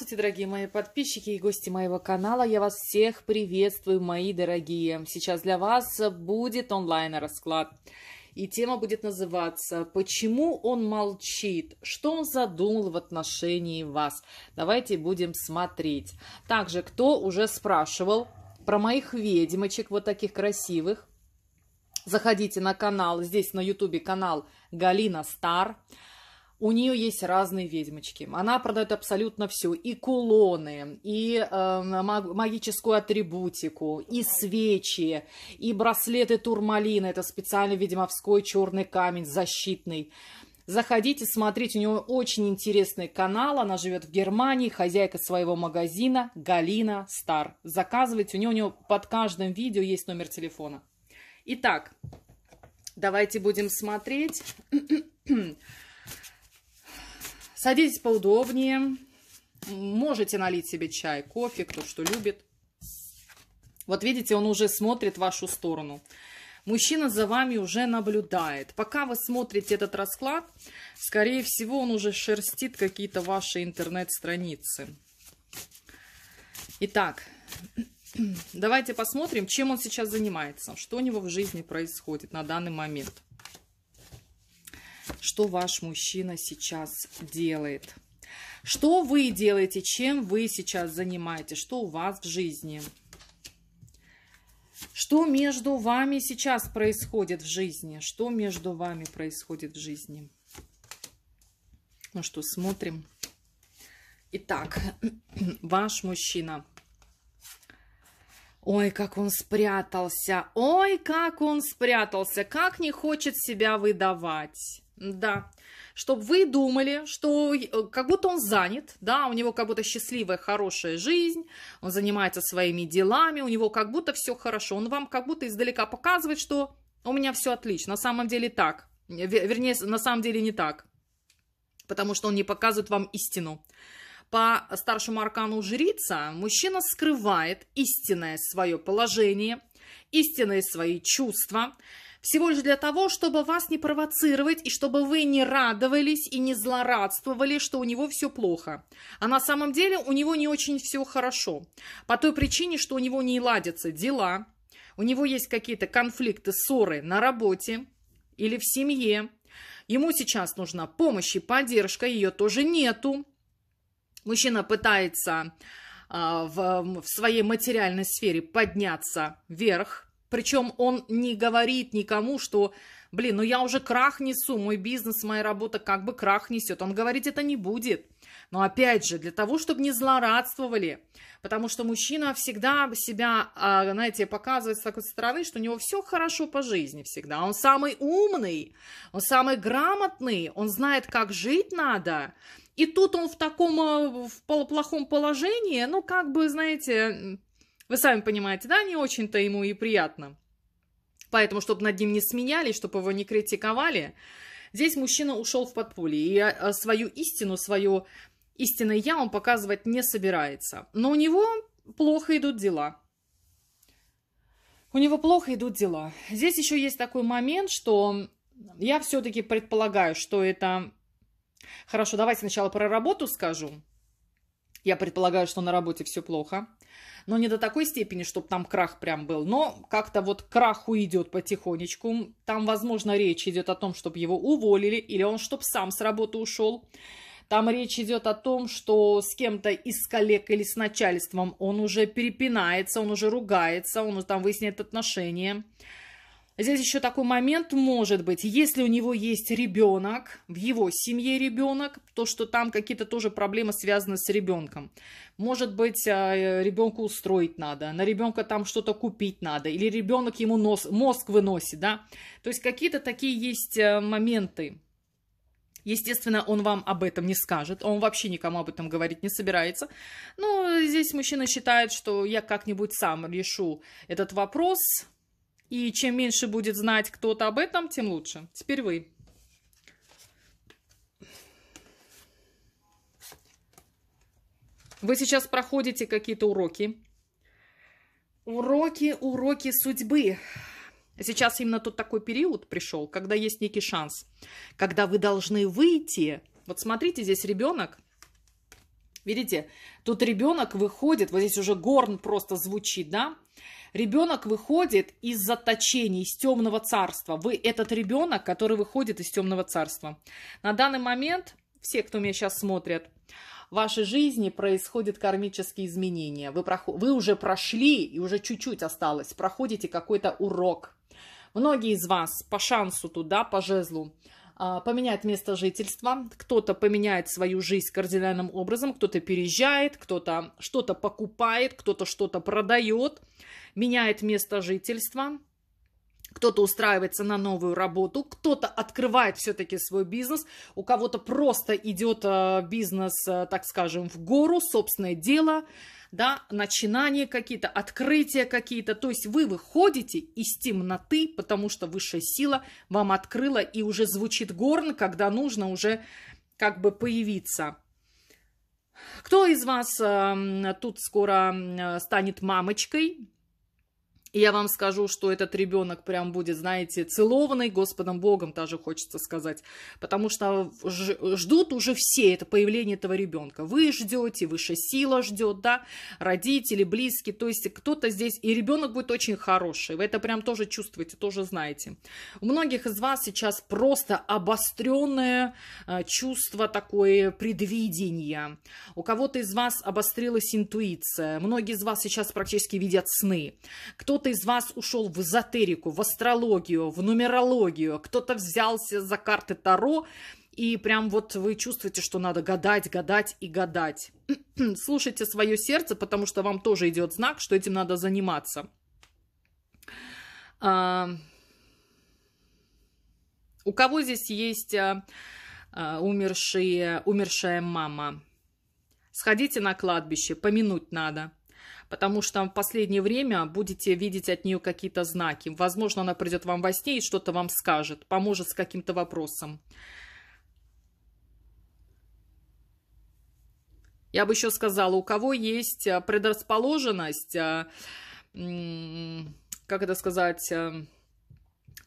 Здравствуйте, дорогие мои подписчики и гости моего канала. Я вас всех приветствую, мои дорогие. Сейчас для вас будет онлайн-расклад. И тема будет называться «Почему он молчит? Что он задумал в отношении вас?» Давайте будем смотреть. Также, кто уже спрашивал про моих ведьмочек, вот таких красивых, заходите на канал, здесь на ютубе канал «Галина Стар». У нее есть разные ведьмочки. Она продает абсолютно все. И кулоны, и э, магическую атрибутику, и свечи, и браслеты турмалина. Это специальный ведьмовской черный камень защитный. Заходите, смотрите, у нее очень интересный канал. Она живет в Германии, хозяйка своего магазина Галина Стар. Заказывайте, у нее, у нее под каждым видео есть номер телефона. Итак, давайте будем смотреть. Садитесь поудобнее. Можете налить себе чай, кофе, кто что любит. Вот видите, он уже смотрит в вашу сторону. Мужчина за вами уже наблюдает. Пока вы смотрите этот расклад, скорее всего, он уже шерстит какие-то ваши интернет-страницы. Итак, давайте посмотрим, чем он сейчас занимается, что у него в жизни происходит на данный момент что ваш мужчина сейчас делает. Что вы делаете, чем вы сейчас занимаетесь, что у вас в жизни. Что между вами сейчас происходит в жизни? Что между вами происходит в жизни? Ну что, смотрим. Итак, ваш мужчина. Ой, как он спрятался! Ой, как он спрятался! Как не хочет себя выдавать! Да, чтобы вы думали, что э, как будто он занят, да, у него как будто счастливая, хорошая жизнь, он занимается своими делами, у него как будто все хорошо, он вам как будто издалека показывает, что у меня все отлично, на самом деле так, э, вернее, на самом деле не так, потому что он не показывает вам истину. По старшему аркану жрица мужчина скрывает истинное свое положение, истинные свои чувства, всего лишь для того, чтобы вас не провоцировать и чтобы вы не радовались и не злорадствовали, что у него все плохо. А на самом деле у него не очень все хорошо. По той причине, что у него не ладятся дела, у него есть какие-то конфликты, ссоры на работе или в семье. Ему сейчас нужна помощь и поддержка, ее тоже нету. Мужчина пытается а, в, в своей материальной сфере подняться вверх, причем он не говорит никому, что, блин, ну я уже крах несу, мой бизнес, моя работа как бы крах несет. Он говорит, это не будет. Но опять же, для того, чтобы не злорадствовали, потому что мужчина всегда себя, а, знаете, показывает с такой стороны, что у него все хорошо по жизни всегда. Он самый умный, он самый грамотный, он знает, как жить надо. И тут он в таком а, в плохом положении, ну, как бы, знаете, вы сами понимаете, да, не очень-то ему и приятно. Поэтому, чтобы над ним не смеялись, чтобы его не критиковали, здесь мужчина ушел в подполье. И а, а свою истину, свое истинное «я» он показывать не собирается. Но у него плохо идут дела. У него плохо идут дела. Здесь еще есть такой момент, что я все-таки предполагаю, что это... Хорошо, давайте сначала про работу скажу. Я предполагаю, что на работе все плохо но не до такой степени, чтобы там крах прям был, но как-то вот крах уйдет потихонечку. Там, возможно, речь идет о том, чтобы его уволили, или он, чтобы сам с работы ушел. Там речь идет о том, что с кем-то из коллег или с начальством он уже перепинается, он уже ругается, он уже там выясняет отношения. Здесь еще такой момент может быть, если у него есть ребенок, в его семье ребенок, то что там какие-то тоже проблемы связаны с ребенком. Может быть, э, ребенку устроить надо, на ребенка там что-то купить надо, или ребенок ему нос, мозг выносит, да. То есть какие-то такие есть э, моменты. Естественно, он вам об этом не скажет, он вообще никому об этом говорить не собирается. Но здесь мужчина считает, что я как-нибудь сам решу этот вопрос, и чем меньше будет знать кто-то об этом, тем лучше. Теперь вы. Вы сейчас проходите какие-то уроки. Уроки, уроки судьбы. Сейчас именно тот такой период пришел, когда есть некий шанс, когда вы должны выйти. Вот смотрите, здесь ребенок. Видите, тут ребенок выходит, вот здесь уже горн просто звучит, да? Ребенок выходит из заточения, из темного царства. Вы этот ребенок, который выходит из темного царства. На данный момент, все, кто меня сейчас смотрят, в вашей жизни происходят кармические изменения. Вы, проход... вы уже прошли, и уже чуть-чуть осталось, проходите какой-то урок. Многие из вас по шансу туда, по жезлу, а, поменяют место жительства, кто-то поменяет свою жизнь кардинальным образом, кто-то переезжает, кто-то что-то покупает, кто-то что-то продает меняет место жительства, кто-то устраивается на новую работу, кто-то открывает все-таки свой бизнес, у кого-то просто идет э, бизнес, э, так скажем, в гору, собственное дело, да, начинания какие-то, открытия какие-то. То есть вы выходите из темноты, потому что высшая сила вам открыла и уже звучит горн, когда нужно уже как бы появиться. Кто из вас э, тут скоро станет мамочкой? я вам скажу, что этот ребенок прям будет, знаете, целованный Господом Богом, даже хочется сказать. Потому что ждут уже все это появление этого ребенка. Вы ждете, высшая сила ждет, да, родители, близкие. То есть кто-то здесь, и ребенок будет очень хороший. Вы это прям тоже чувствуете, тоже знаете. У многих из вас сейчас просто обостренное э, чувство такое предвидения. У кого-то из вас обострилась интуиция. Многие из вас сейчас практически видят сны. Кто кто-то из вас ушел в эзотерику, в астрологию, в нумерологию, кто-то взялся за карты Таро, и прям вот вы чувствуете, что надо гадать, гадать и гадать. Слушайте свое сердце, потому что вам тоже идет знак, что этим надо заниматься. А... У кого здесь есть а, а, умершие, умершая мама? Сходите на кладбище, помянуть надо потому что в последнее время будете видеть от нее какие-то знаки. Возможно, она придет вам во сне и что-то вам скажет, поможет с каким-то вопросом. Я бы еще сказала, у кого есть э, предрасположенность, э, как это сказать, э,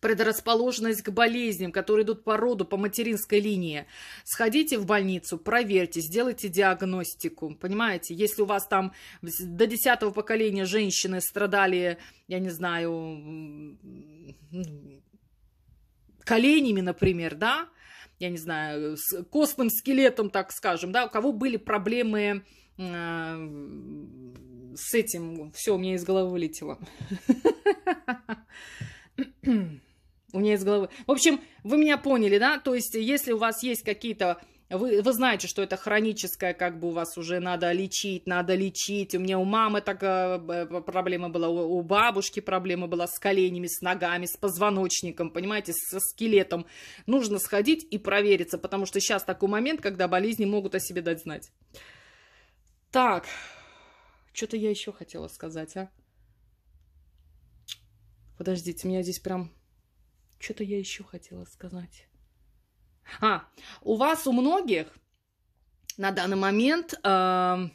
предрасположенность к болезням, которые идут по роду, по материнской линии. Сходите в больницу, проверьте, сделайте диагностику. Понимаете, если у вас там до 10 поколения женщины страдали, я не знаю, коленями, например, да, я не знаю, с костным скелетом, так скажем, да, у кого были проблемы э, с этим, все, у меня из головы вылетело. У меня из головы. В общем, вы меня поняли, да? То есть, если у вас есть какие-то вы, вы знаете, что это хроническое, как бы у вас уже надо лечить, надо лечить. У меня у мамы так э, проблема была, у, бабушки проблема была с коленями, с ногами, с позвоночником, понимаете, со скелетом. Нужно сходить и провериться, потому что сейчас такой момент, когда болезни могут о себе дать знать. Так, что-то я еще хотела сказать, а? Подождите, меня здесь прям что-то я еще хотела сказать. А, у вас, у многих на данный момент, э,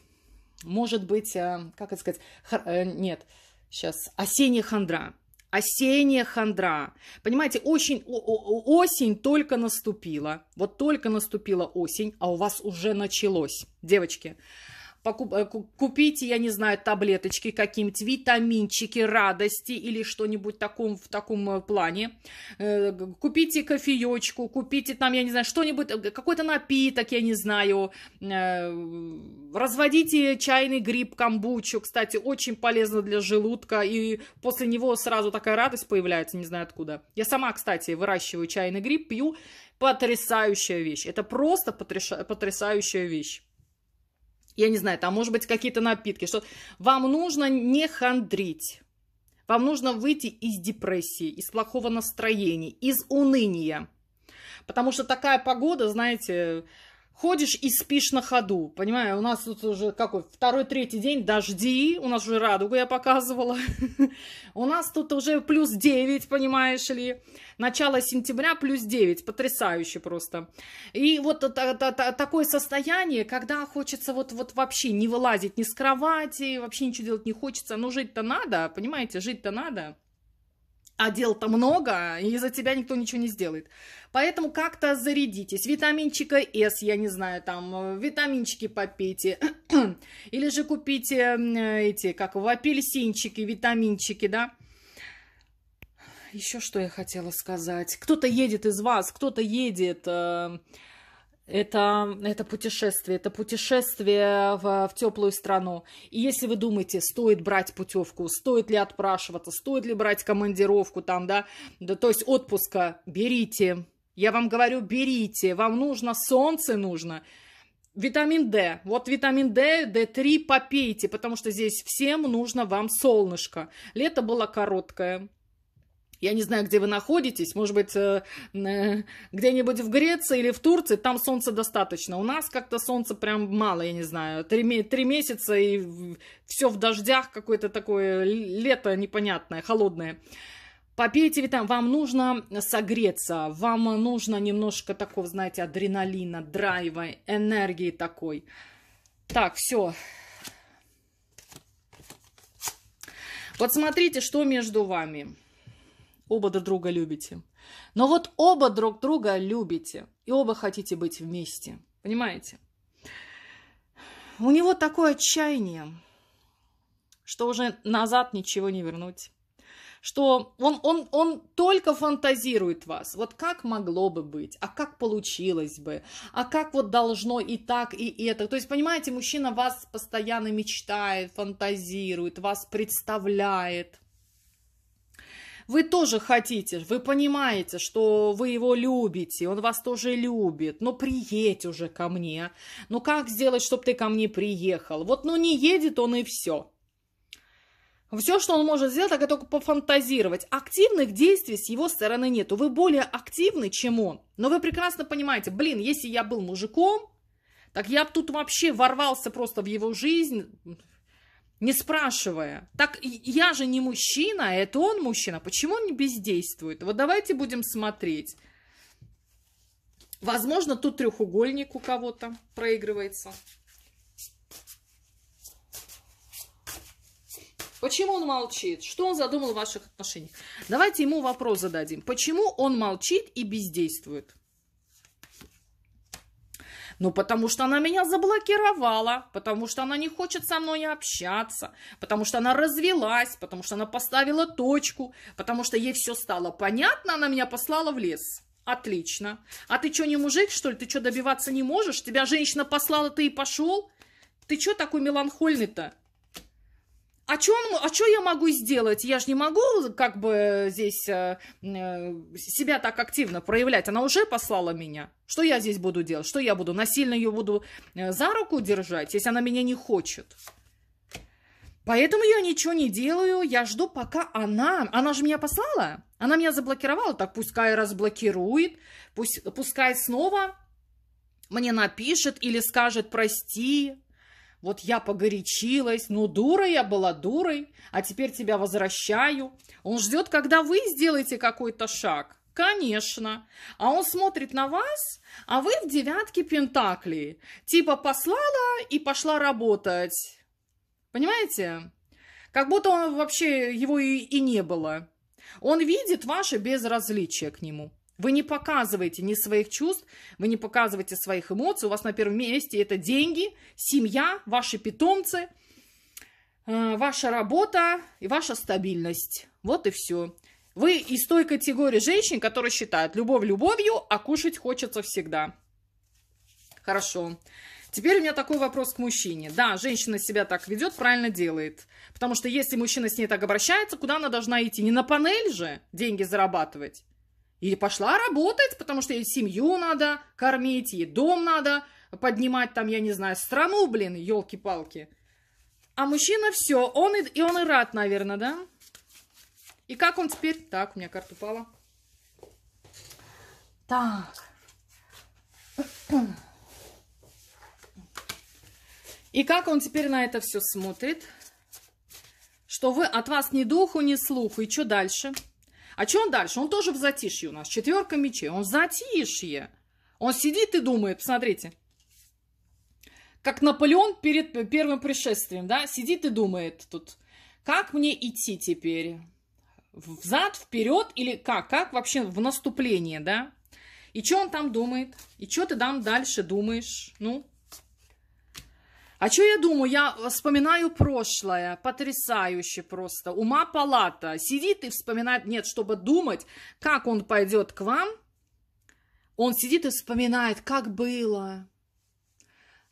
может быть, э, как это сказать, хор, э, нет, сейчас, осенняя хандра. Осенняя хандра. Понимаете, очень, о, о, осень только наступила. Вот только наступила осень, а у вас уже началось. Девочки, покуп, э, купите, я не знаю, таблеточки какие-нибудь, витаминчики радости или что-нибудь таком, в таком э, плане. Э, купите кофеечку, купите там, я не знаю, что-нибудь, какой-то напиток, я не знаю. Разводите чайный гриб, камбучу, кстати, очень полезно для желудка. И после него сразу такая радость появляется, не знаю откуда. Я сама, кстати, выращиваю чайный гриб, пью. Потрясающая вещь. Это просто потрясающая вещь я не знаю, там, может быть, какие-то напитки, что вам нужно не хандрить. Вам нужно выйти из депрессии, из плохого настроения, из уныния. Потому что такая погода, знаете, ходишь и спишь на ходу. Понимаю, у нас тут уже какой, второй-третий день, дожди, у нас уже радугу я показывала. У нас тут уже плюс 9, понимаешь ли. Начало сентября плюс 9, потрясающе просто. И вот такое состояние, когда хочется вот, вот вообще не вылазить ни с кровати, вообще ничего делать не хочется, но жить-то надо, понимаете, жить-то надо а дел-то много, и за тебя никто ничего не сделает. Поэтому как-то зарядитесь. Витаминчика С, я не знаю, там, э, витаминчики попейте. Или же купите эти, как в апельсинчики, витаминчики, да? Еще что я хотела сказать. Кто-то едет из вас, кто-то едет... Э это, это путешествие, это путешествие в, в теплую страну. И если вы думаете, стоит брать путевку, стоит ли отпрашиваться, стоит ли брать командировку там, да, да то есть отпуска, берите. Я вам говорю, берите, вам нужно, солнце нужно. Витамин D. Вот витамин D, D3 попейте, потому что здесь всем нужно вам солнышко. Лето было короткое, я не знаю, где вы находитесь, может быть, э, где-нибудь в Греции или в Турции, там солнца достаточно. У нас как-то солнца прям мало, я не знаю. Три, три месяца и все в дождях, какое-то такое лето непонятное, холодное. Попейте витамин. Вам нужно согреться, вам нужно немножко такого, знаете, адреналина, драйва, энергии такой. Так, все. Вот смотрите, что между вами. Оба друг друга любите. Но вот оба друг друга любите. И оба хотите быть вместе. Понимаете? У него такое отчаяние, что уже назад ничего не вернуть. Что он, он, он только фантазирует вас. Вот как могло бы быть, а как получилось бы, а как вот должно и так, и это. То есть, понимаете, мужчина вас постоянно мечтает, фантазирует, вас представляет – вы тоже хотите, вы понимаете, что вы его любите, он вас тоже любит, но приедь уже ко мне. Ну как сделать, чтобы ты ко мне приехал? Вот ну не едет он и все. Все, что он может сделать, так это только пофантазировать. Активных действий с его стороны нету. Вы более активны, чем он. Но вы прекрасно понимаете, блин, если я был мужиком, так я тут вообще ворвался просто в его жизнь, не спрашивая. Так я же не мужчина, а это он мужчина. Почему он не бездействует? Вот давайте будем смотреть. Возможно, тут треугольник у кого-то проигрывается. Почему он молчит? Что он задумал в ваших отношениях? Давайте ему вопрос зададим. Почему он молчит и бездействует? Ну, потому что она меня заблокировала, потому что она не хочет со мной общаться, потому что она развелась, потому что она поставила точку, потому что ей все стало понятно, она меня послала в лес. Отлично. А ты что, не мужик, что ли? Ты что, добиваться не можешь? Тебя женщина послала, ты и пошел? Ты что такой меланхольный-то? а что а чё я могу сделать? Я же не могу как бы здесь э, э, себя так активно проявлять. Она уже послала меня. Что я здесь буду делать? Что я буду? Насильно ее буду э, за руку держать, если она меня не хочет? Поэтому я ничего не делаю, я жду, пока она... Она же меня послала, она меня заблокировала, так пускай разблокирует, пусть, пускай снова мне напишет или скажет «прости», вот я погорячилась, ну дура я была дурой, а теперь тебя возвращаю. Он ждет, когда вы сделаете какой-то шаг. Конечно. А он смотрит на вас, а вы в девятке пентаклей, Типа послала и пошла работать. Понимаете? Как будто он вообще его и, и не было. Он видит ваше безразличие к нему. Вы не показываете ни своих чувств, вы не показываете своих эмоций. У вас на первом месте это деньги, семья, ваши питомцы, э, ваша работа и ваша стабильность. Вот и все. Вы из той категории женщин, которые считают любовь любовью, а кушать хочется всегда. Хорошо. Теперь у меня такой вопрос к мужчине. Да, женщина себя так ведет, правильно делает. Потому что если мужчина с ней так обращается, куда она должна идти? Не на панель же деньги зарабатывать. И пошла работать, потому что ей семью надо кормить, ей дом надо поднимать, там, я не знаю, страну, блин, елки-палки. А мужчина все, он и, и он и рад, наверное, да? И как он теперь? Так, у меня карта упала. Так. И как он теперь на это все смотрит? Что вы от вас ни духу, ни слуху. И что дальше? Дальше. А что он дальше? Он тоже в затишье у нас. Четверка мечей. Он в затишье. Он сидит и думает, посмотрите. Как Наполеон перед первым пришествием, да, сидит и думает тут, как мне идти теперь? Взад, вперед или как? Как вообще в наступление, да? И что он там думает? И что ты там дальше думаешь? Ну, а что я думаю? Я вспоминаю прошлое, потрясающе просто. Ума палата сидит и вспоминает, нет, чтобы думать, как он пойдет к вам, он сидит и вспоминает, как было,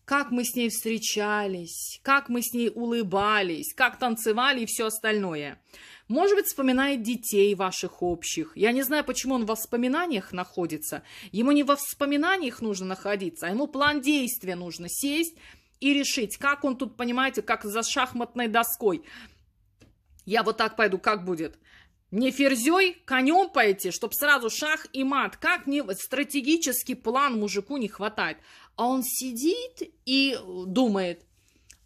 как мы с ней встречались, как мы с ней улыбались, как танцевали и все остальное. Может быть, вспоминает детей ваших общих. Я не знаю, почему он в воспоминаниях находится. Ему не во воспоминаниях нужно находиться, а ему план действия нужно сесть, и решить, как он тут, понимаете, как за шахматной доской. Я вот так пойду, как будет? Не ферзей, конем пойти, чтобы сразу шах и мат. Как не стратегический план мужику не хватает. А он сидит и думает,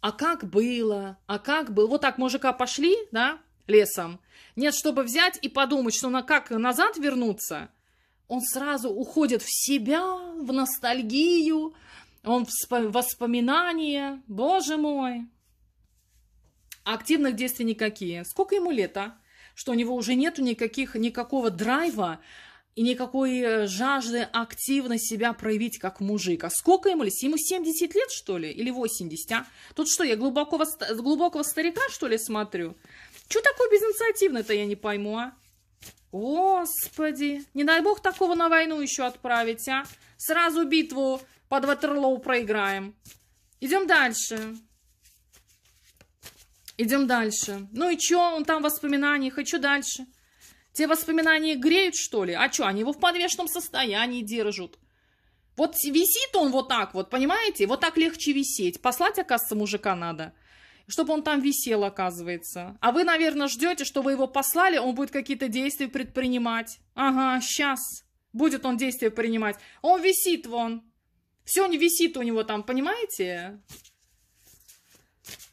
а как было, а как было. Вот так мужика пошли, да, лесом. Нет, чтобы взять и подумать, что на как назад вернуться, он сразу уходит в себя, в ностальгию, он воспоминания, боже мой. Активных действий никакие. Сколько ему лет, а? Что у него уже нету никаких, никакого драйва и никакой э, жажды активно себя проявить как мужик. А сколько ему лет? Ему 70 лет, что ли? Или 80, а? Тут что, я глубокого, глубокого старика, что ли, смотрю? Чего такой безинициативный-то, я не пойму, а? Господи, не дай бог такого на войну еще отправить, а? Сразу битву под Ватерлоу проиграем. Идем дальше. Идем дальше. Ну и чё, он там воспоминания, хочу дальше. Те воспоминания греют, что ли? А чё, они его в подвешенном состоянии держат. Вот висит он вот так вот, понимаете? Вот так легче висеть. Послать, оказывается, мужика надо. Чтобы он там висел, оказывается. А вы, наверное, ждете, что вы его послали, он будет какие-то действия предпринимать. Ага, сейчас. Будет он действия принимать. Он висит вон. Все не висит у него там, понимаете?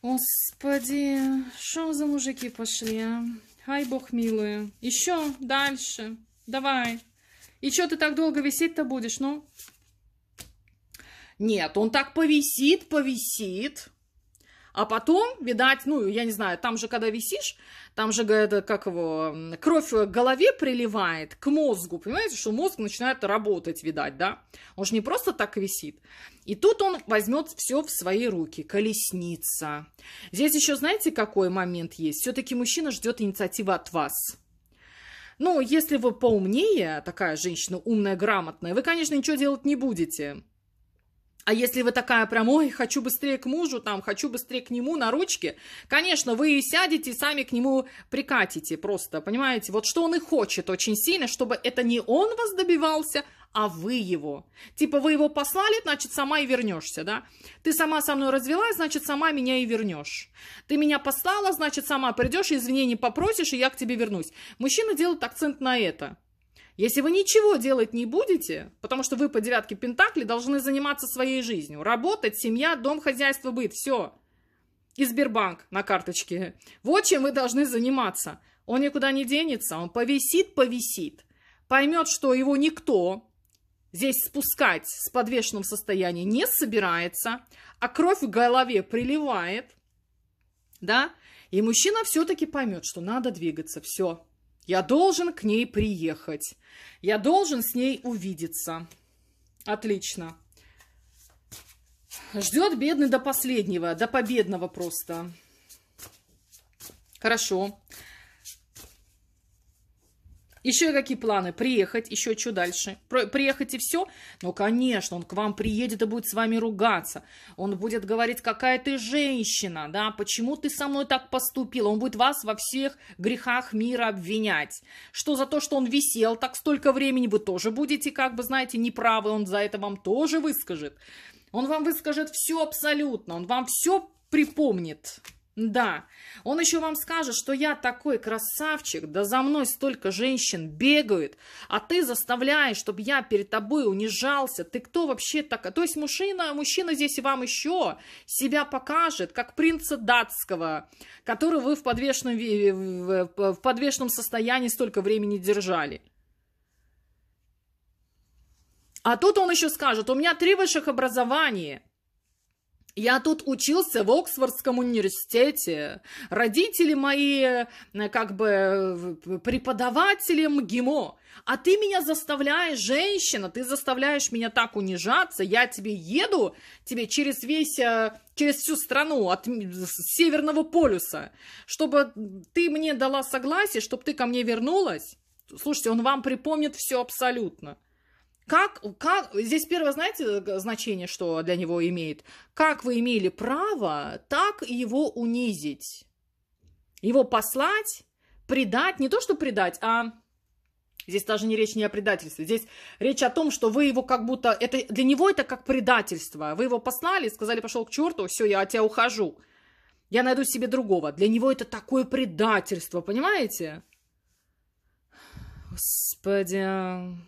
Господи, что за мужики пошли, а? Хай бог милый. Еще дальше. Давай. И что ты так долго висеть-то будешь, ну? Нет, он так повисит, повисит. А потом, видать, ну, я не знаю, там же, когда висишь, там же, это, как его, кровь в голове приливает, к мозгу, понимаете, что мозг начинает работать, видать, да? Он же не просто так висит. И тут он возьмет все в свои руки, колесница. Здесь еще, знаете, какой момент есть? Все-таки мужчина ждет инициативы от вас. Ну, если вы поумнее, такая женщина умная, грамотная, вы, конечно, ничего делать не будете. А если вы такая прям, ой, хочу быстрее к мужу, там, хочу быстрее к нему на ручке, конечно, вы и сядете и сами к нему прикатите просто, понимаете? Вот что он и хочет очень сильно, чтобы это не он вас добивался, а вы его. Типа вы его послали, значит, сама и вернешься, да? Ты сама со мной развелась, значит, сама меня и вернешь. Ты меня послала, значит, сама придешь, извинений попросишь, и я к тебе вернусь. Мужчина делает акцент на это. Если вы ничего делать не будете, потому что вы по девятке Пентакли должны заниматься своей жизнью. Работать, семья, дом, хозяйство, быт, все. И Сбербанк на карточке. Вот чем вы должны заниматься. Он никуда не денется, он повисит, повисит. Поймет, что его никто здесь спускать с подвешенным состоянием не собирается, а кровь в голове приливает, да, и мужчина все-таки поймет, что надо двигаться, все, я должен к ней приехать. Я должен с ней увидеться. Отлично. Ждет бедный до последнего, до победного просто. Хорошо. Еще какие планы? Приехать, еще что дальше? Приехать и все? Ну, конечно, он к вам приедет и будет с вами ругаться. Он будет говорить, какая ты женщина, да, почему ты со мной так поступила? Он будет вас во всех грехах мира обвинять. Что за то, что он висел так столько времени, вы тоже будете, как бы, знаете, неправы, он за это вам тоже выскажет. Он вам выскажет все абсолютно, он вам все припомнит. Да, он еще вам скажет, что я такой красавчик, да за мной столько женщин бегают, а ты заставляешь, чтобы я перед тобой унижался, ты кто вообще такая? То есть мужчина, мужчина здесь вам еще себя покажет, как принца датского, который вы в подвешенном, в подвешенном состоянии столько времени держали. А тут он еще скажет, у меня три высших образования – я тут учился в Оксфордском университете. Родители мои, э, как бы, э, преподавателем ГИМО. А ты меня заставляешь, женщина, ты заставляешь меня так унижаться. Я тебе еду, тебе через весь, э, через всю страну, от Северного полюса, чтобы ты мне дала согласие, чтобы ты ко мне вернулась. Слушайте, он вам припомнит все абсолютно. Как, как, здесь первое, знаете, значение, что для него имеет? Как вы имели право так его унизить? Его послать, предать, не то что предать, а Здесь даже не речь не о предательстве. Здесь речь о том, что вы его как будто... Это, для него это как предательство. Вы его послали, сказали, пошел к черту, все, я от тебя ухожу. Я найду себе другого. Для него это такое предательство, понимаете? Господи...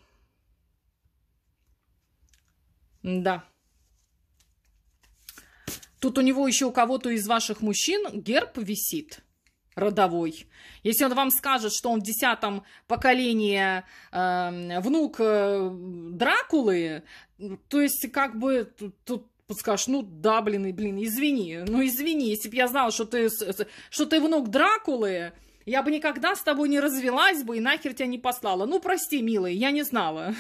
Да. Тут у него еще у кого-то из ваших мужчин герб висит родовой. Если он вам скажет, что он в десятом поколении э, внук э, Дракулы, то есть как бы тут, тут подскажешь, ну да, блин, и блин, извини, ну извини, если бы я знала, что ты, что ты внук Дракулы, я бы никогда с тобой не развелась бы и нахер тебя не послала. Ну прости, милый, я не знала.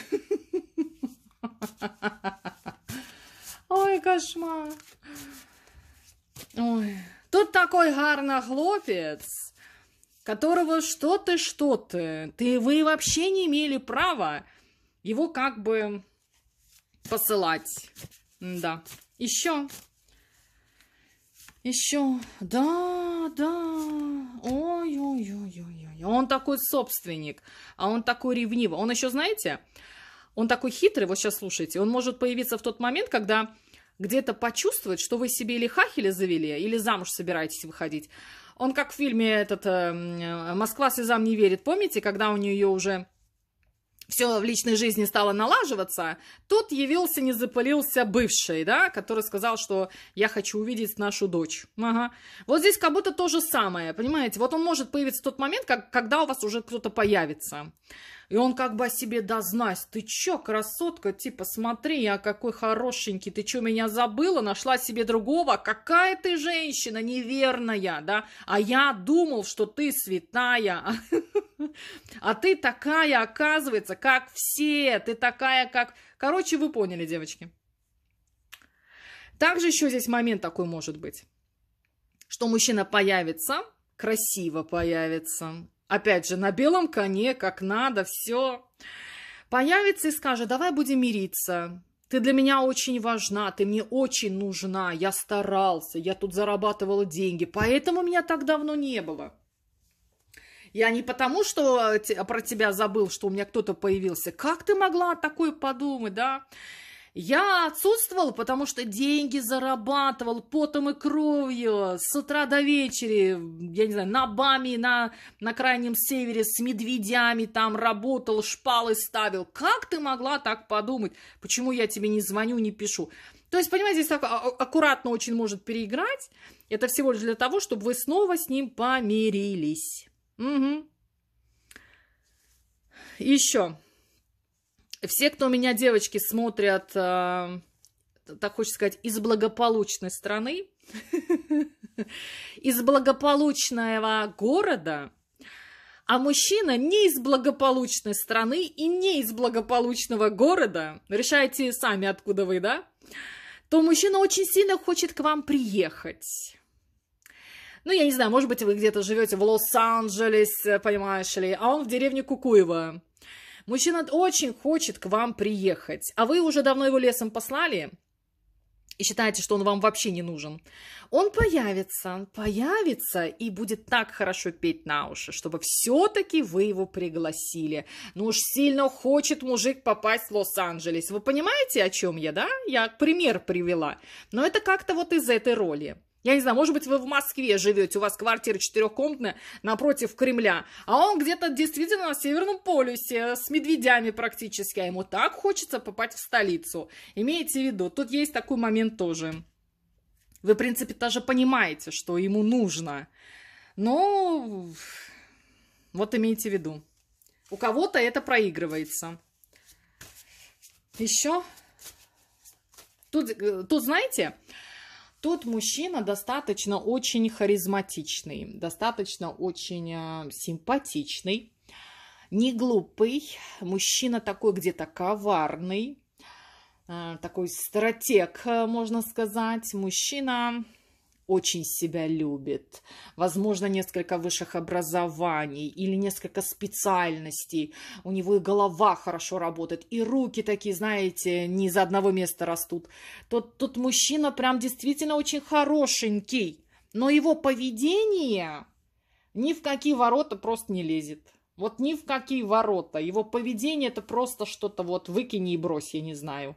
Ha ha ha ha. Ой, кошмар. Ой. Тут такой гарный хлопец, которого что ты, что ты. Ты, вы вообще не имели права его как бы посылать. Да. Еще. Еще. Да, да. Ой-ой-ой-ой. Он такой собственник, а он такой ревнивый. Он еще, знаете, он такой хитрый, вот сейчас слушайте, он может появиться в тот момент, когда где-то почувствовать, что вы себе или хахеля завели, или замуж собираетесь выходить. Он как в фильме этот э, э, «Москва слезам не верит», помните, когда у нее уже все в личной жизни стало налаживаться, тут явился, не запылился бывший, да, который сказал, что я хочу увидеть нашу дочь. Ага. Вот здесь как будто то же самое, понимаете? Вот он может появиться в тот момент, как, когда у вас уже кто-то появится. И он как бы о себе да Ты чё, красотка, типа, смотри, я какой хорошенький, ты чё, меня забыла, нашла себе другого? Какая ты женщина неверная, да? А я думал, что ты святая. А ты такая, оказывается, как все. Ты такая, как... Короче, вы поняли, девочки. Также еще здесь момент такой может быть, что мужчина появится, красиво появится, Опять же, на белом коне, как надо, все. Появится и скажет, давай будем мириться. Ты для меня очень важна, ты мне очень нужна, я старался, я тут зарабатывала деньги, поэтому меня так давно не было. Я не потому, что э, про тебя забыл, что у меня кто-то появился. Как ты могла такое подумать, да? Я отсутствовал, потому что деньги зарабатывал потом и кровью с утра до вечера, я не знаю, на бами на, на Крайнем Севере с медведями там работал, шпалы ставил. Как ты могла так подумать? Почему я тебе не звоню, не пишу? То есть, понимаете, здесь так а, а, аккуратно очень может переиграть. Это всего лишь для того, чтобы вы снова с ним помирились. Угу. Еще все, кто у меня девочки смотрят, э, так хочется сказать, из благополучной страны, из благополучного города, а мужчина не из благополучной страны и не из благополучного города, решайте сами, откуда вы, да, то мужчина очень сильно хочет к вам приехать. Ну, я не знаю, может быть, вы где-то живете в Лос-Анджелесе, понимаешь ли, а он в деревне Кукуева. Мужчина очень хочет к вам приехать, а вы уже давно его лесом послали, и считаете, что он вам вообще не нужен, он появится, появится и будет так хорошо петь на уши, чтобы все-таки вы его пригласили. Ну уж сильно хочет мужик попасть в Лос-Анджелес. Вы понимаете, о чем я, да? Я пример привела. Но это как-то вот из этой роли. Я не знаю, может быть, вы в Москве живете, у вас квартира четырехкомнатная напротив Кремля, а он где-то действительно на Северном полюсе, э, с медведями практически, а ему так хочется попасть в столицу. Имейте в виду, тут есть такой момент тоже. Вы, в принципе, даже понимаете, что ему нужно. Но вот имейте в виду. У кого-то это проигрывается. Еще. Тут, э, тут знаете, Тут мужчина достаточно очень харизматичный, достаточно очень э, симпатичный, не глупый, мужчина такой где-то коварный, э, такой стратег, э, можно сказать, мужчина очень себя любит, возможно, несколько высших образований или несколько специальностей. У него и голова хорошо работает, и руки такие, знаете, не из одного места растут. Тот, тот мужчина прям действительно очень хорошенький, но его поведение ни в какие ворота просто не лезет. Вот ни в какие ворота. Его поведение это просто что-то вот выкини и брось, я не знаю.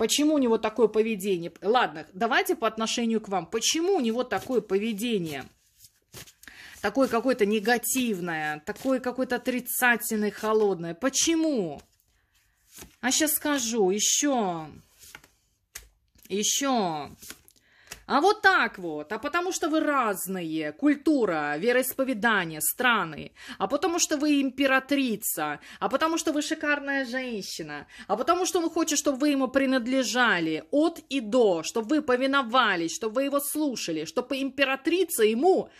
Почему у него такое поведение? Ладно, давайте по отношению к вам. Почему у него такое поведение? Такое какое-то негативное, такое какое-то отрицательное, холодное. Почему? А сейчас скажу. Еще. Еще. А вот так вот. А потому что вы разные. Культура, вероисповедание, страны. А потому что вы императрица. А потому что вы шикарная женщина. А потому что он хочет, чтобы вы ему принадлежали от и до. Чтобы вы повиновались, чтобы вы его слушали. Чтобы императрица ему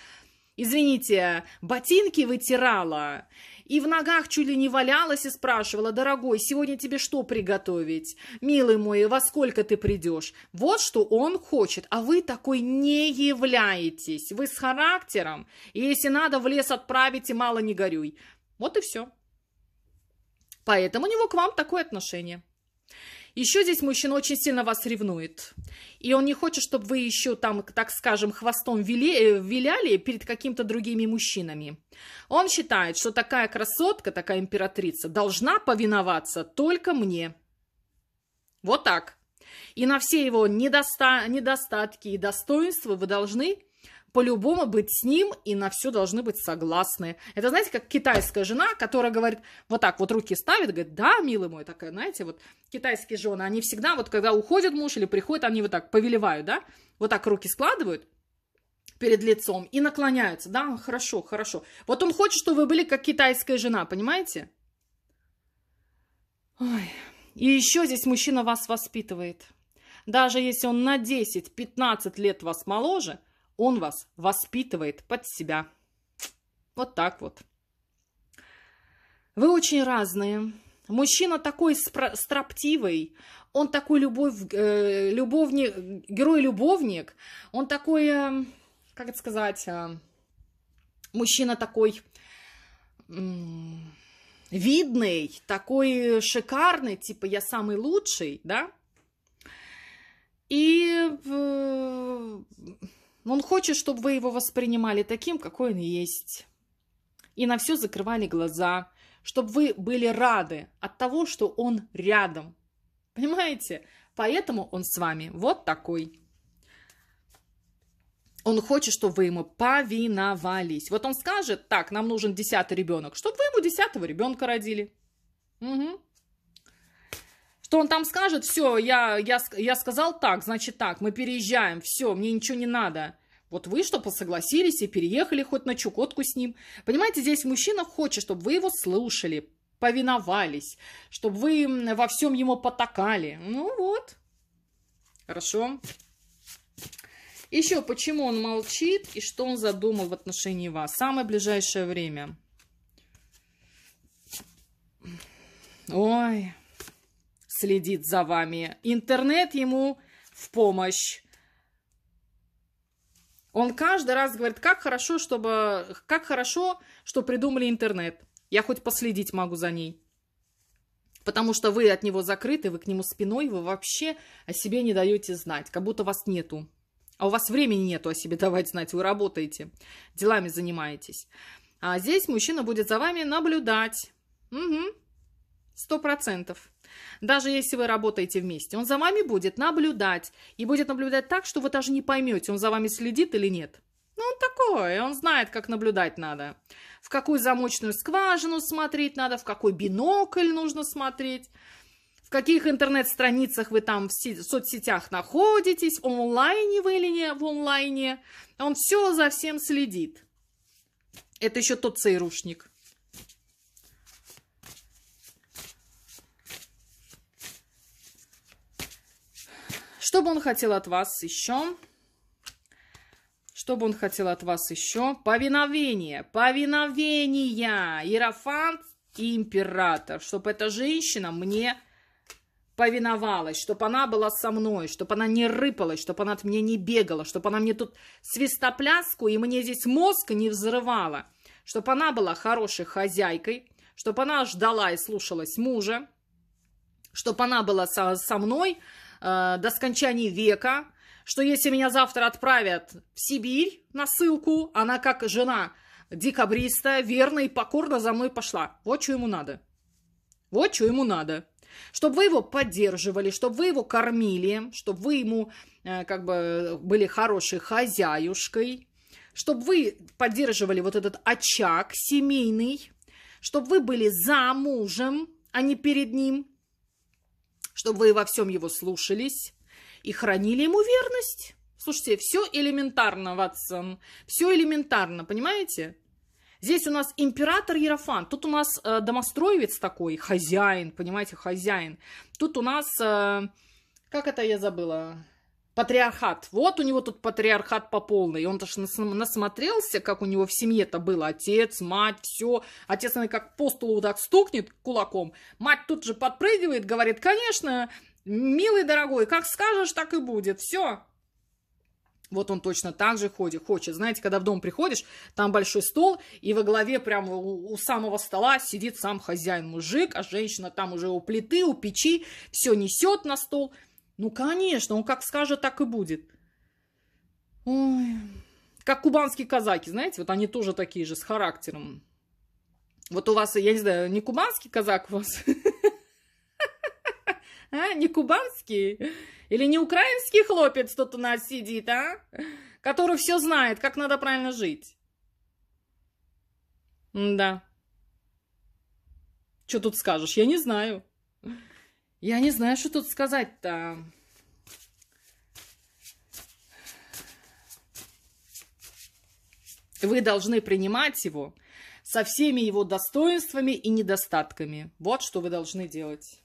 извините, ботинки вытирала и в ногах чуть ли не валялась и спрашивала, дорогой, сегодня тебе что приготовить? Милый мой, во сколько ты придешь? Вот что он хочет, а вы такой не являетесь. Вы с характером, и если надо, в лес отправите, мало не горюй. Вот и все. Поэтому у него к вам такое отношение. Еще здесь мужчина очень сильно вас ревнует. И он не хочет, чтобы вы еще там, так скажем, хвостом вили, э, виляли перед какими-то другими мужчинами. Он считает, что такая красотка, такая императрица должна повиноваться только мне. Вот так. И на все его недоста... недостатки и достоинства вы должны по-любому быть с ним и на все должны быть согласны. Это, знаете, как китайская жена, которая говорит, вот так вот руки ставит, говорит, да, милый мой, такая, знаете, вот китайские жены, они всегда, вот когда уходит муж или приходит, они вот так повелевают, да, вот так руки складывают, перед лицом и наклоняются. Да, хорошо, хорошо. Вот он хочет, чтобы вы были как китайская жена, понимаете? Ой. И еще здесь мужчина вас воспитывает. Даже если он на 10-15 лет вас моложе – он вас воспитывает под себя. Вот так вот. Вы очень разные. Мужчина такой строптивый, он такой любовь, э, любовник, герой-любовник, он такой, э, как это сказать, э, мужчина такой э, видный, такой шикарный, типа я самый лучший, да? И э, но он хочет, чтобы вы его воспринимали таким, какой он есть. И на все закрывали глаза, чтобы вы были рады от того, что он рядом. Понимаете? Поэтому он с вами вот такой. Он хочет, чтобы вы ему повиновались. Вот он скажет, так, нам нужен десятый ребенок, чтобы вы ему десятого ребенка родили. Угу. Что он там скажет, все, я, я, я сказал так, значит так, мы переезжаем, все, мне ничего не надо. Вот вы, чтобы согласились и переехали хоть на Чукотку с ним. Понимаете, здесь мужчина хочет, чтобы вы его слушали, повиновались, чтобы вы во всем ему потакали. Ну вот. Хорошо. Еще почему он молчит и что он задумал в отношении вас. Самое ближайшее время. Ой, следит за вами. Интернет ему в помощь. Он каждый раз говорит, как хорошо, чтобы, как хорошо, что придумали интернет. Я хоть последить могу за ней. Потому что вы от него закрыты, вы к нему спиной, вы вообще о себе не даете знать, как будто вас нету. А у вас времени нету о себе давать знать, вы работаете, делами занимаетесь. А здесь мужчина будет за вами наблюдать. Угу. Сто процентов. Даже если вы работаете вместе, он за вами будет наблюдать. И будет наблюдать так, что вы даже не поймете, он за вами следит или нет. Ну, он такой, он знает, как наблюдать надо. В какую замочную скважину смотреть надо, в какой бинокль нужно смотреть. В каких интернет-страницах вы там в соцсетях находитесь, онлайне вы или не в онлайне. Он все за всем следит. Это еще тот цейрушник. Что бы он хотел от вас еще? Что бы он хотел от вас еще? Повиновение. Повиновение. Иерофант и император. Чтобы эта женщина мне повиновалась, чтобы она была со мной, чтобы она не рыпалась, чтобы она от меня не бегала, чтобы она мне тут свистопляску и мне здесь мозг не взрывала, чтобы она была хорошей хозяйкой, чтобы она ждала и слушалась мужа, чтобы она была со, со мной, э, до скончания века, что если меня завтра отправят в Сибирь на ссылку, она как жена декабриста верно и покорно за мной пошла. Вот что ему надо. Вот что ему надо. Чтобы вы его поддерживали, чтобы вы его кормили, чтобы вы ему э, как бы были хорошей хозяюшкой, чтобы вы поддерживали вот этот очаг семейный, чтобы вы были за мужем, а не перед ним, чтобы вы во всем его слушались и хранили ему верность. Слушайте, все элементарно, Ватсон, все элементарно, понимаете? Здесь у нас император Ерофан, тут у нас э, домостроевец такой, хозяин, понимаете, хозяин. Тут у нас, э, как это я забыла, патриархат. Вот у него тут патриархат по полной. И он даже насмотрелся, как у него в семье это было отец, мать, все. Отец, он как по столу так стукнет кулаком. Мать тут же подпрыгивает, говорит, конечно, милый дорогой, как скажешь, так и будет. Все, вот он точно так же ходит, хочет. Знаете, когда в дом приходишь, там большой стол, и во главе прямо у, у самого стола сидит сам хозяин мужик, а женщина там уже у плиты, у печи, все несет на стол – ну, конечно, он как скажет, так и будет. Ой, как кубанские казаки, знаете, вот они тоже такие же, с характером. Вот у вас, я не знаю, не кубанский казак у вас? А, не кубанский? Или не украинский хлопец тут у нас сидит, а? Который все знает, как надо правильно жить. Да. Что тут скажешь? Я не знаю. Я не знаю, что тут сказать-то. Вы должны принимать его со всеми его достоинствами и недостатками. Вот что вы должны делать.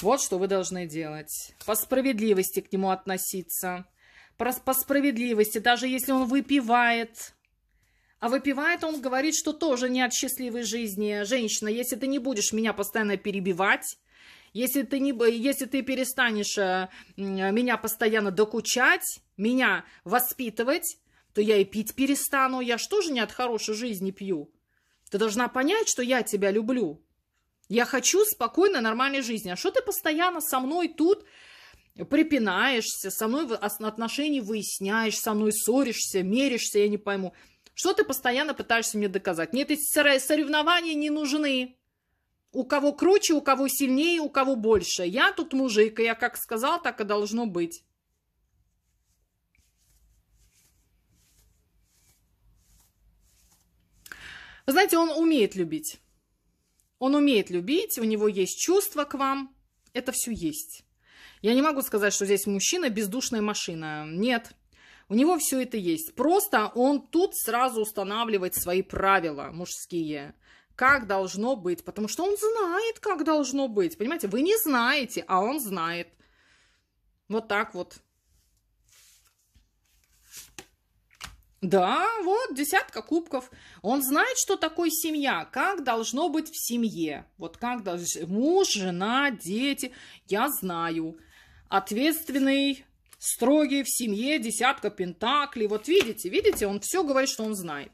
Вот что вы должны делать. По справедливости к нему относиться. По справедливости, даже если он выпивает, а выпивает он, говорит, что тоже не от счастливой жизни. Женщина, если ты не будешь меня постоянно перебивать, если ты, не, если ты перестанешь э, меня постоянно докучать, меня воспитывать, то я и пить перестану. Я что же не от хорошей жизни пью? Ты должна понять, что я тебя люблю. Я хочу спокойно, нормальной жизни. А что ты постоянно со мной тут припинаешься, со мной отношения выясняешь, со мной ссоришься, меришься, я не пойму. Что ты постоянно пытаешься мне доказать? Мне эти соревнования не нужны у кого круче, у кого сильнее, у кого больше. Я тут мужик, и я как сказал, так и должно быть. Вы знаете, он умеет любить. Он умеет любить, у него есть чувства к вам. Это все есть. Я не могу сказать, что здесь мужчина бездушная машина. Нет. У него все это есть. Просто он тут сразу устанавливает свои правила мужские как должно быть, потому что он знает, как должно быть. Понимаете, вы не знаете, а он знает. Вот так вот. Да, вот десятка кубков. Он знает, что такое семья, как должно быть в семье. Вот как должен муж, жена, дети. Я знаю. Ответственный, строгий в семье, десятка пентаклей. Вот видите, видите, он все говорит, что он знает.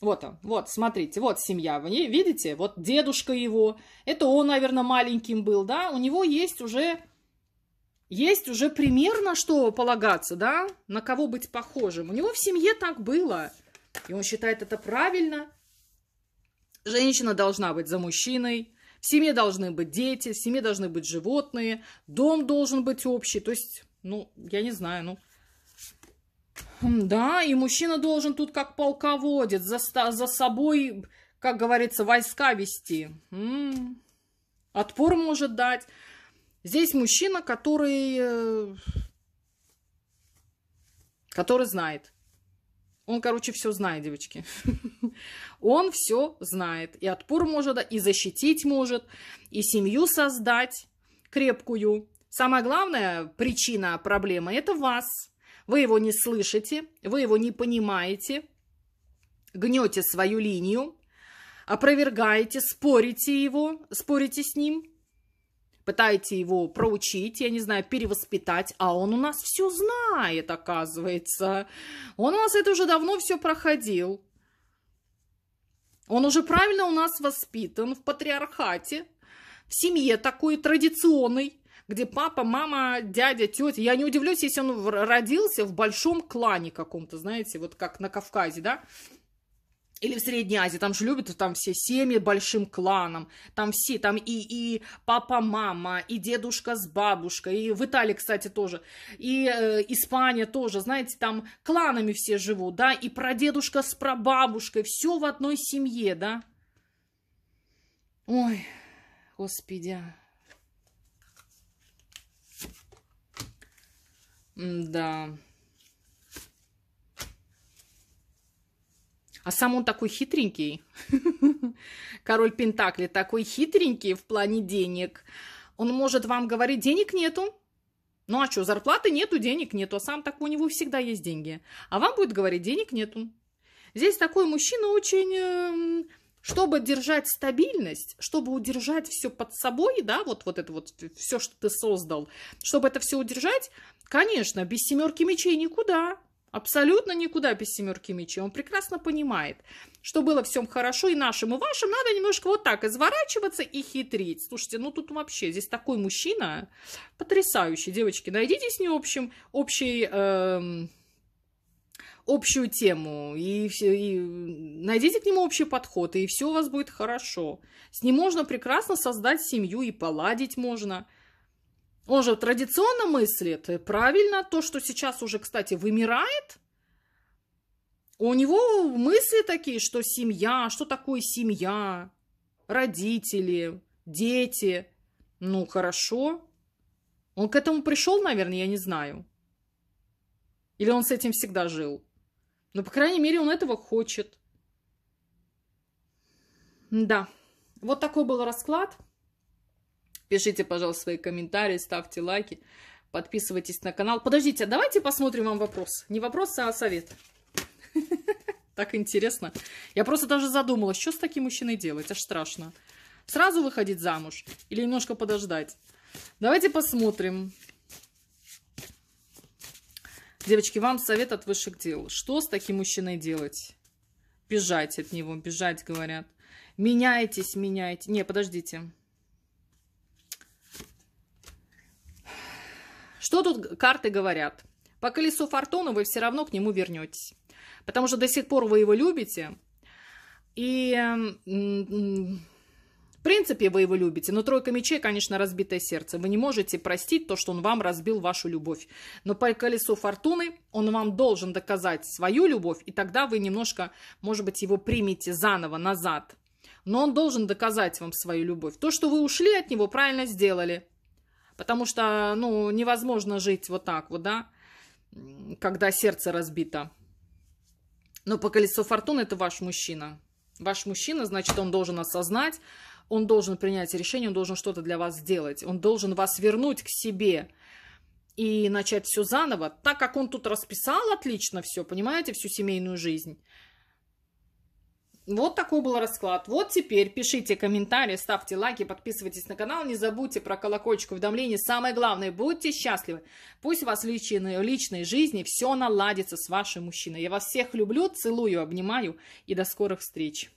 Вот он, вот, смотрите, вот семья, вы не видите, вот дедушка его, это он, наверное, маленьким был, да, у него есть уже, есть уже пример на что полагаться, да, на кого быть похожим. У него в семье так было, и он считает это правильно. Женщина должна быть за мужчиной, в семье должны быть дети, в семье должны быть животные, дом должен быть общий, то есть, ну, я не знаю, ну, да, и мужчина должен тут как полководец за, за собой, как говорится, войска вести. М-м. Отпор может дать. Здесь мужчина, который, э, который знает. Он, короче, все знает, девочки. Он все знает. И отпор может, и защитить может, и семью создать крепкую. Самая главная причина проблемы – это вас. Вы его не слышите, вы его не понимаете, гнете свою линию, опровергаете, спорите его, спорите с ним, пытаете его проучить, я не знаю, перевоспитать, а он у нас все знает, оказывается. Он у нас это уже давно все проходил. Он уже правильно у нас воспитан в патриархате, в семье такой традиционной, где папа, мама, дядя, тетя. Я не удивлюсь, если он родился в большом клане каком-то, знаете, вот как на Кавказе, да? Или в Средней Азии, там же любят там все семьи большим кланом, там все, там и, и папа, мама, и дедушка с бабушкой, и в Италии, кстати, тоже, и э, Испания тоже, знаете, там кланами все живут, да, и прадедушка с прабабушкой, все в одной семье, да. Ой, господи, Да. А сам он такой хитренький. Король Пентакли такой хитренький в плане денег. Он может вам говорить, денег нету. Ну а что, зарплаты нету, денег нету. А сам так у него всегда есть деньги. А вам будет говорить, денег нету. Здесь такой мужчина очень эм, чтобы держать стабильность, чтобы удержать все под собой, да, вот, вот это вот все, что ты создал, чтобы это все удержать, конечно, без семерки мечей никуда. Абсолютно никуда без семерки мечей. Он прекрасно понимает, что было всем хорошо и нашим, и вашим. Надо немножко вот так изворачиваться и хитрить. Слушайте, ну тут вообще, здесь такой мужчина потрясающий. Девочки, найдите с ним общим, общий... Эм общую тему, и, все, и найдите к нему общий подход, и все у вас будет хорошо. С ним можно прекрасно создать семью, и поладить можно. Он же традиционно мыслит, правильно, то, что сейчас уже, кстати, вымирает, у него мысли такие, что семья, что такое семья, родители, дети. Ну, хорошо. Он к этому пришел, наверное, я не знаю. Или он с этим всегда жил? Но, ну, по крайней мере, он этого хочет. Да, вот такой был расклад. Пишите, пожалуйста, свои комментарии, ставьте лайки, подписывайтесь на канал. Подождите, а давайте посмотрим вам вопрос. Не вопрос, а совет. Так интересно. Я просто даже задумалась, что с таким мужчиной делать, аж страшно. Сразу выходить замуж или немножко подождать? Давайте посмотрим. Девочки, вам совет от высших дел. Что с таким мужчиной делать? Бежать от него, бежать, говорят. Меняйтесь, меняйте. Не, подождите. Что тут карты говорят? По колесу фортуны вы все равно к нему вернетесь. Потому что до сих пор вы его любите. И в принципе, вы его любите, но тройка мечей, конечно, разбитое сердце. Вы не можете простить то, что он вам разбил вашу любовь. Но по колесу фортуны он вам должен доказать свою любовь, и тогда вы немножко, может быть, его примете заново, назад. Но он должен доказать вам свою любовь. То, что вы ушли от него, правильно сделали. Потому что, ну, невозможно жить вот так вот, да, когда сердце разбито. Но по колесу фортуны это ваш мужчина. Ваш мужчина, значит, он должен осознать, он должен принять решение, он должен что-то для вас сделать, он должен вас вернуть к себе и начать все заново, так как он тут расписал отлично все, понимаете, всю семейную жизнь. Вот такой был расклад. Вот теперь пишите комментарии, ставьте лайки, подписывайтесь на канал. Не забудьте про колокольчик уведомлений. Самое главное, будьте счастливы. Пусть у вас в личной, личной жизни все наладится с вашим мужчиной. Я вас всех люблю, целую, обнимаю и до скорых встреч.